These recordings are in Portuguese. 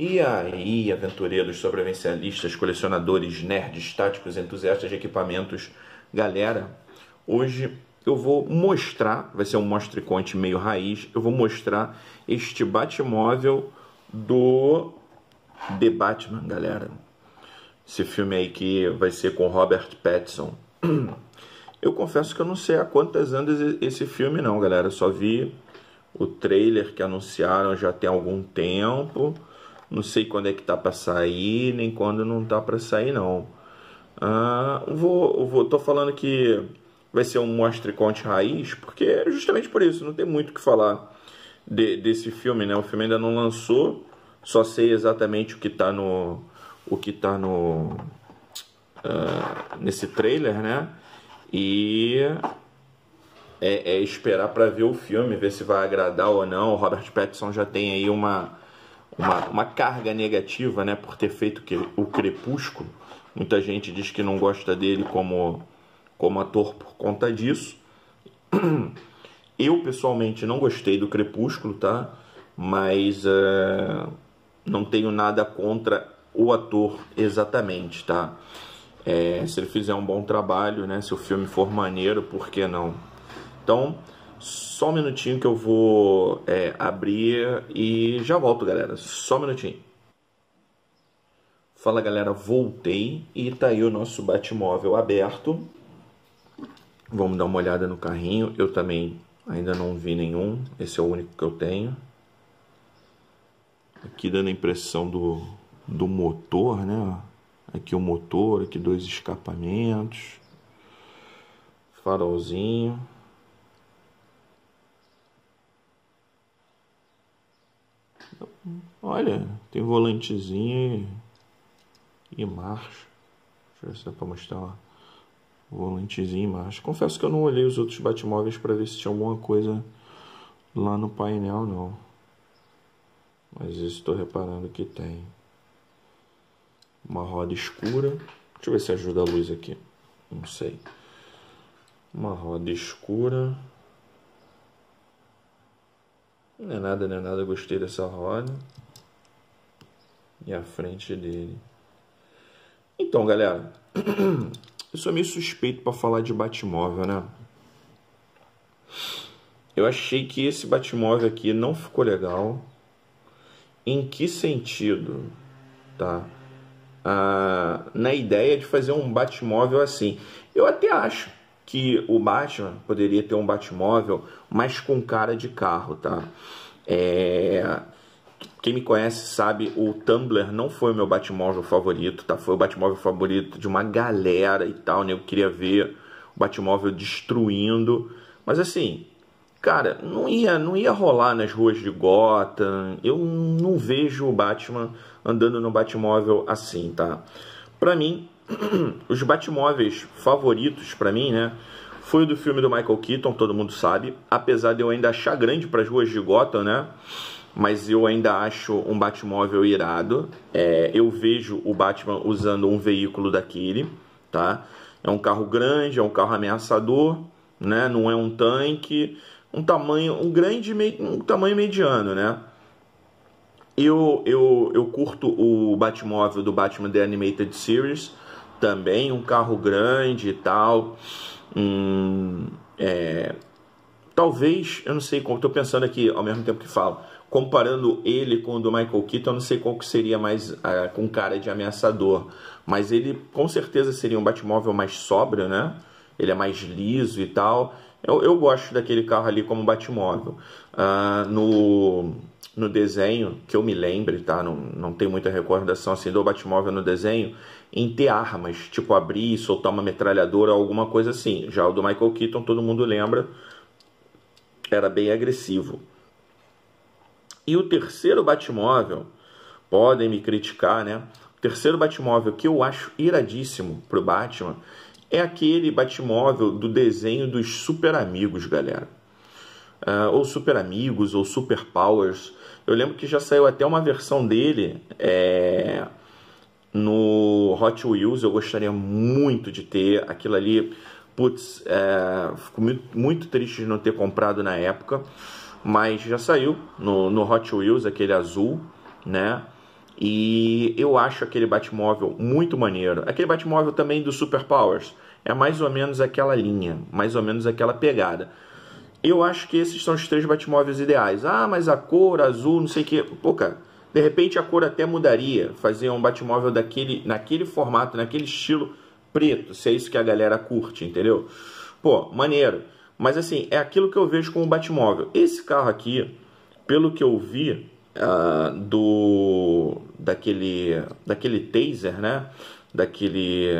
E aí, aventureiros, sobrevivencialistas, colecionadores, nerds, táticos, entusiastas de equipamentos, galera, hoje eu vou mostrar, vai ser um mostre conte meio raiz, eu vou mostrar este Batmóvel do The Batman, galera. Esse filme aí que vai ser com Robert Pattinson. Eu confesso que eu não sei há quantas andas esse filme não, galera. Eu só vi o trailer que anunciaram já tem algum tempo não sei quando é que tá para sair, nem quando não tá para sair não. Ah, vou, vou, tô falando que vai ser um mostre conte raiz, porque é justamente por isso, não tem muito o que falar de, desse filme, né? O filme ainda não lançou, só sei exatamente o que tá no o que tá no uh, nesse trailer, né? E é, é esperar para ver o filme, ver se vai agradar ou não. O Robert Pattinson já tem aí uma uma, uma carga negativa né, por ter feito o Crepúsculo. Muita gente diz que não gosta dele como, como ator por conta disso. Eu pessoalmente não gostei do Crepúsculo, tá? Mas é, não tenho nada contra o ator exatamente, tá? É, se ele fizer um bom trabalho, né? Se o filme for maneiro, por que não? Então, só um minutinho que eu vou é, abrir e já volto, galera. Só um minutinho. Fala, galera. Voltei e tá aí o nosso Batmóvel aberto. Vamos dar uma olhada no carrinho. Eu também ainda não vi nenhum. Esse é o único que eu tenho. Aqui dando a impressão do, do motor, né? Aqui o motor, aqui dois escapamentos. Farolzinho. Olha, tem volantezinho e, e marcha. Deixa eu ver se dá pra mostrar lá. Volantezinho e marcha. Confesso que eu não olhei os outros Batmóveis para ver se tinha alguma coisa lá no painel, não. Mas estou reparando que tem uma roda escura. Deixa eu ver se ajuda a luz aqui. Não sei. Uma roda escura. Não é nada, não é nada. Gostei dessa roda e à frente dele. Então, galera, eu sou meio suspeito para falar de Batmóvel, né? Eu achei que esse Batmóvel aqui não ficou legal. Em que sentido? Tá? Ah, na ideia de fazer um Batmóvel assim. Eu até acho que o Batman poderia ter um Batmóvel mas com cara de carro, tá? É quem me conhece sabe, o Tumblr não foi o meu Batmóvel favorito, tá? Foi o Batmóvel favorito de uma galera e tal, né? Eu queria ver o Batmóvel destruindo. Mas assim, cara, não ia, não ia rolar nas ruas de Gotham. Eu não vejo o Batman andando no Batmóvel assim, tá? Pra mim, os Batmóveis favoritos para mim, né? Foi o do filme do Michael Keaton, todo mundo sabe. Apesar de eu ainda achar grande para as ruas de Gotham, né? mas eu ainda acho um Batmóvel irado. É, eu vejo o Batman usando um veículo daquele, tá? É um carro grande, é um carro ameaçador, né? Não é um tanque, um tamanho, um grande, um tamanho mediano, né? Eu, eu, eu curto o Batmóvel do Batman The Animated Series também, um carro grande e tal. Hum, é, talvez, eu não sei como, estou pensando aqui ao mesmo tempo que falo comparando ele com o do Michael Keaton, eu não sei qual que seria mais uh, com cara de ameaçador, mas ele com certeza seria um Batmóvel mais sóbrio, né? Ele é mais liso e tal. Eu, eu gosto daquele carro ali como Batmóvel. Uh, no, no desenho, que eu me lembre, tá? Não, não tem muita recordação assim do Batmóvel no desenho, em ter armas, tipo abrir e soltar uma metralhadora, alguma coisa assim. Já o do Michael Keaton, todo mundo lembra, era bem agressivo. E o terceiro Batmóvel, podem me criticar, né? O terceiro Batmóvel que eu acho iradíssimo pro Batman é aquele Batmóvel do desenho dos Super Amigos, galera. Uh, ou Super Amigos, ou Super Powers. Eu lembro que já saiu até uma versão dele é... no Hot Wheels. Eu gostaria muito de ter aquilo ali. Putz, é... fico muito, muito triste de não ter comprado na época mas já saiu no, no Hot Wheels, aquele azul, né? E eu acho aquele Batmóvel muito maneiro. Aquele Batmóvel também do Super Powers. É mais ou menos aquela linha, mais ou menos aquela pegada. Eu acho que esses são os três Batmóveis ideais. Ah, mas a cor azul, não sei o que. Pô, cara, de repente a cor até mudaria. Fazer um Batmóvel daquele, naquele formato, naquele estilo preto, se é isso que a galera curte, entendeu? Pô, maneiro. Mas assim, é aquilo que eu vejo com o Batmóvel. Esse carro aqui, pelo que eu vi uh, do daquele daquele taser, né? Daquele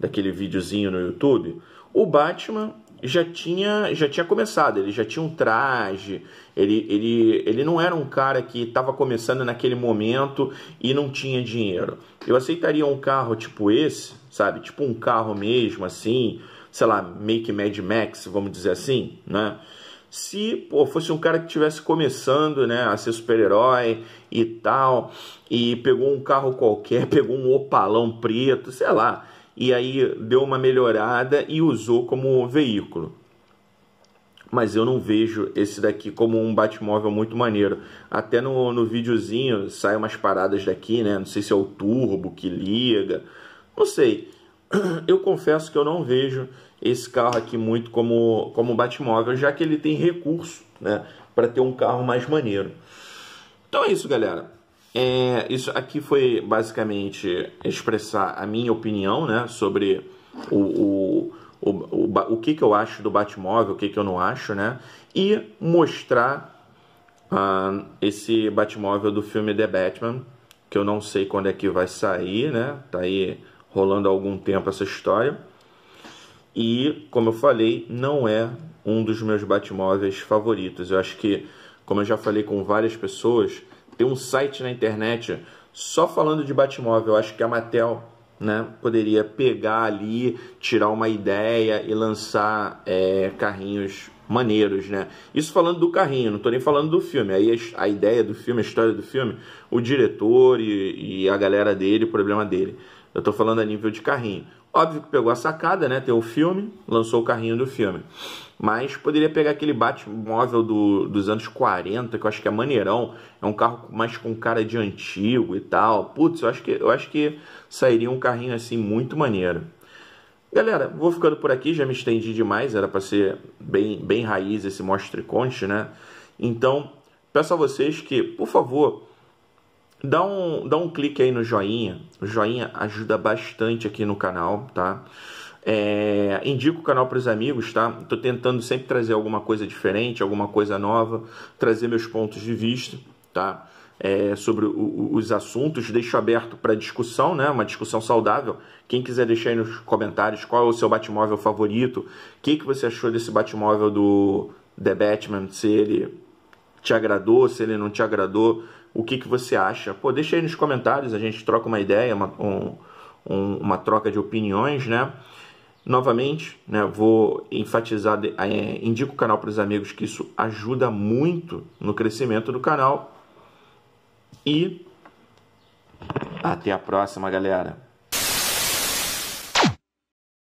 daquele videozinho no YouTube, o Batman já tinha já tinha começado, ele já tinha um traje, ele, ele, ele não era um cara que estava começando naquele momento e não tinha dinheiro. Eu aceitaria um carro tipo esse, sabe? Tipo um carro mesmo assim, sei lá, meio que Mad Max, vamos dizer assim, né? Se pô, fosse um cara que estivesse começando né, a ser super-herói e tal, e pegou um carro qualquer, pegou um opalão preto, sei lá, e aí deu uma melhorada e usou como veículo. Mas eu não vejo esse daqui como um Batmóvel muito maneiro. Até no, no videozinho saem umas paradas daqui, né? Não sei se é o turbo que liga, não sei. eu confesso que eu não vejo esse carro aqui muito como, como Batmóvel, já que ele tem recurso né, para ter um carro mais maneiro. Então é isso, galera. É, isso aqui foi basicamente expressar a minha opinião né, sobre o, o, o, o, o que, que eu acho do Batmóvel, o que, que eu não acho, né? E mostrar ah, esse Batmóvel do filme The Batman, que eu não sei quando é que vai sair, né? Tá aí rolando há algum tempo essa história. E, como eu falei, não é um dos meus Batmóveis favoritos. Eu acho que, como eu já falei com várias pessoas, tem um site na internet só falando de Batmóvel. Eu acho que a Mattel né, poderia pegar ali, tirar uma ideia e lançar é, carrinhos maneiros, né? Isso falando do carrinho, não estou nem falando do filme. Aí a, ideia do filme, a história do filme, o diretor e, e a galera dele, o problema dele. Eu estou falando a nível de carrinho. Óbvio que pegou a sacada, né? Tem o filme, lançou o carrinho do filme. Mas poderia pegar aquele Batmóvel do, dos anos 40, que eu acho que é maneirão. É um carro mais com cara de antigo e tal. Putz, eu acho que, eu acho que sairia um carrinho assim muito maneiro. Galera, vou ficando por aqui, já me estendi demais, era para ser bem, bem raiz esse Mostre Conte, né? Então, peço a vocês que, por favor, dá um, dá um clique aí no joinha. O joinha ajuda bastante aqui no canal, tá? É, indico o canal para os amigos, tá? Estou tentando sempre trazer alguma coisa diferente, alguma coisa nova, trazer meus pontos de vista, tá? É, sobre o, os assuntos, deixo aberto para discussão, né? Uma discussão saudável. Quem quiser deixar aí nos comentários qual é o seu Batmóvel favorito, o que, que você achou desse Batmóvel do The Batman, se ele te agradou, se ele não te agradou, o que, que você acha. Pô, deixa aí nos comentários, a gente troca uma ideia, uma, um, um, uma troca de opiniões, né? Novamente, né, vou enfatizar, é, indico o canal para os amigos que isso ajuda muito no crescimento do canal. E até a próxima, galera!